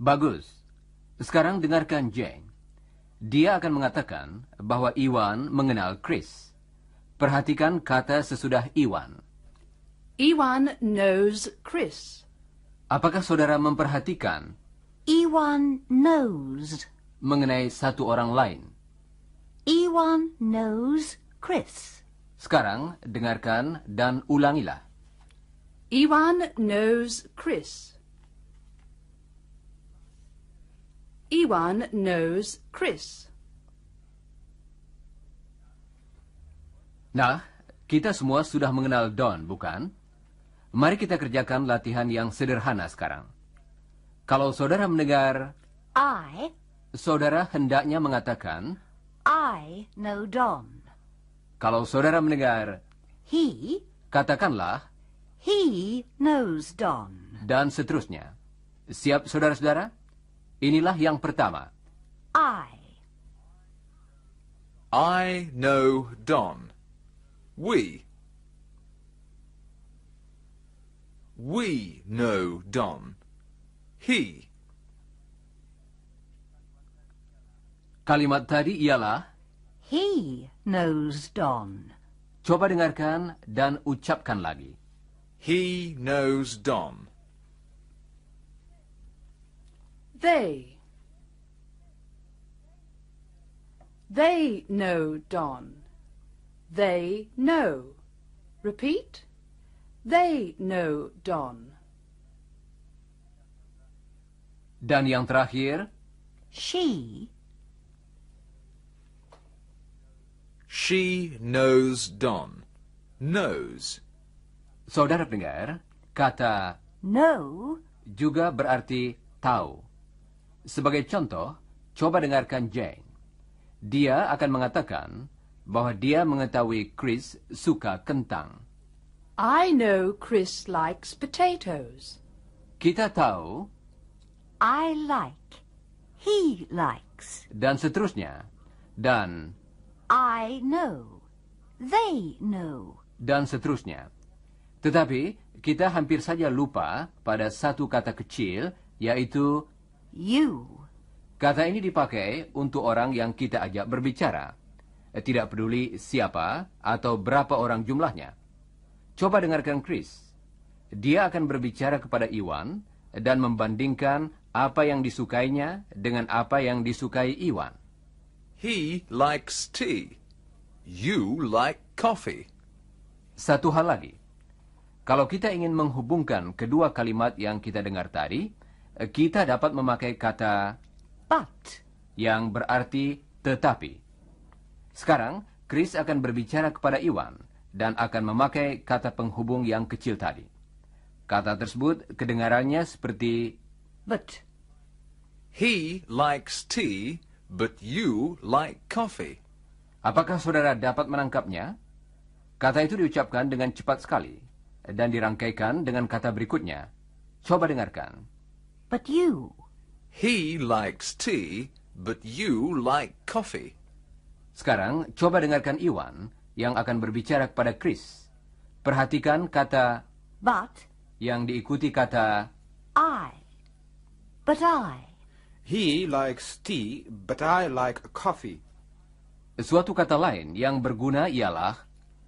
Bagus. Sekarang dengarkan Jane. Dia akan mengatakan bahwa Iwan mengenal Chris. Perhatikan kata sesudah Iwan. Iwan knows Chris. Apakah saudara memperhatikan? Iwan knows. Mengenai satu orang lain. Iwan knows Chris. Sekarang dengarkan dan ulangilah. Iwan knows Chris. Iwan knows Chris. Nah, kita semua sudah mengenal Don, bukan? Mari kita kerjakan latihan yang sederhana sekarang. Kalau saudara mendengar I, saudara hendaknya mengatakan I know Don. Kalau saudara mendengar he, katakanlah he knows Don. Dan seterusnya. Siap saudara-saudara? Inilah yang pertama. I. I know Don. We. We know Don. He. Kalimat tadi ialah He knows Don. Coba dengarkan dan ucapkan lagi. He knows Don. They. They know Don. They know. Repeat. They know Don. Danian traag She. She knows Don. Knows. Saudara pendengar, kata know juga berarti tahu. Sebagai contoh, coba dengarkan Jane. Dia akan mengatakan bahwa dia mengetahui Chris suka kentang. I know Chris likes potatoes. Kita tahu. I like. He likes. Dan seterusnya. Dan. I know. They know. Dan seterusnya. Tetapi kita hampir saja lupa pada satu kata kecil, yaitu You. Kata ini dipakai untuk orang yang kita ajak berbicara. Tidak peduli siapa atau berapa orang jumlahnya. Coba dengarkan Chris. Dia akan berbicara kepada Iwan dan membandingkan apa yang disukainya dengan apa yang disukai Iwan. He likes tea. You like coffee. Satu hal lagi. Kalau kita ingin menghubungkan kedua kalimat yang kita dengar tadi, kita dapat memakai kata but yang berarti tetapi. Sekarang, Chris akan berbicara kepada Iwan dan akan memakai kata penghubung yang kecil tadi. Kata tersebut kedengarannya seperti but. He likes tea, but you like coffee. Apakah saudara dapat menangkapnya? Kata itu diucapkan dengan cepat sekali dan dirangkaikan dengan kata berikutnya. Coba dengarkan but you. He likes tea, but you like coffee. Sekarang, coba dengarkan Iwan yang akan berbicara kepada Chris. Perhatikan kata but yang diikuti kata I. But I. He likes tea, but I like coffee. Suatu kata lain yang berguna ialah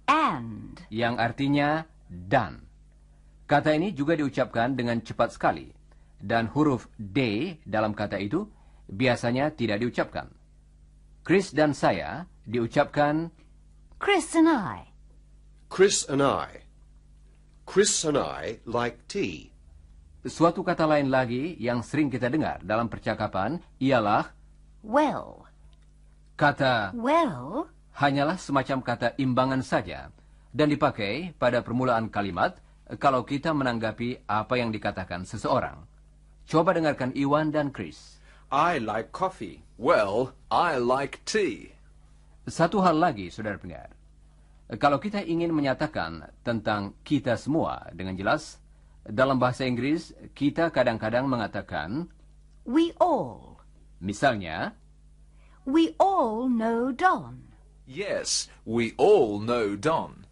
and yang artinya dan. Kata ini juga diucapkan dengan cepat sekali dan huruf D dalam kata itu biasanya tidak diucapkan. Chris dan saya diucapkan Chris and I. Chris and I. Chris and I like tea. Suatu kata lain lagi yang sering kita dengar dalam percakapan ialah well. Kata well hanyalah semacam kata imbangan saja dan dipakai pada permulaan kalimat kalau kita menanggapi apa yang dikatakan seseorang. Coba dengarkan Iwan dan Chris. I like coffee. Well, I like tea. Satu hal lagi, saudara pendengar. Kalau kita ingin menyatakan tentang kita semua dengan jelas, dalam bahasa Inggris kita kadang-kadang mengatakan we all. Misalnya, we all know Don. Yes, we all know Don.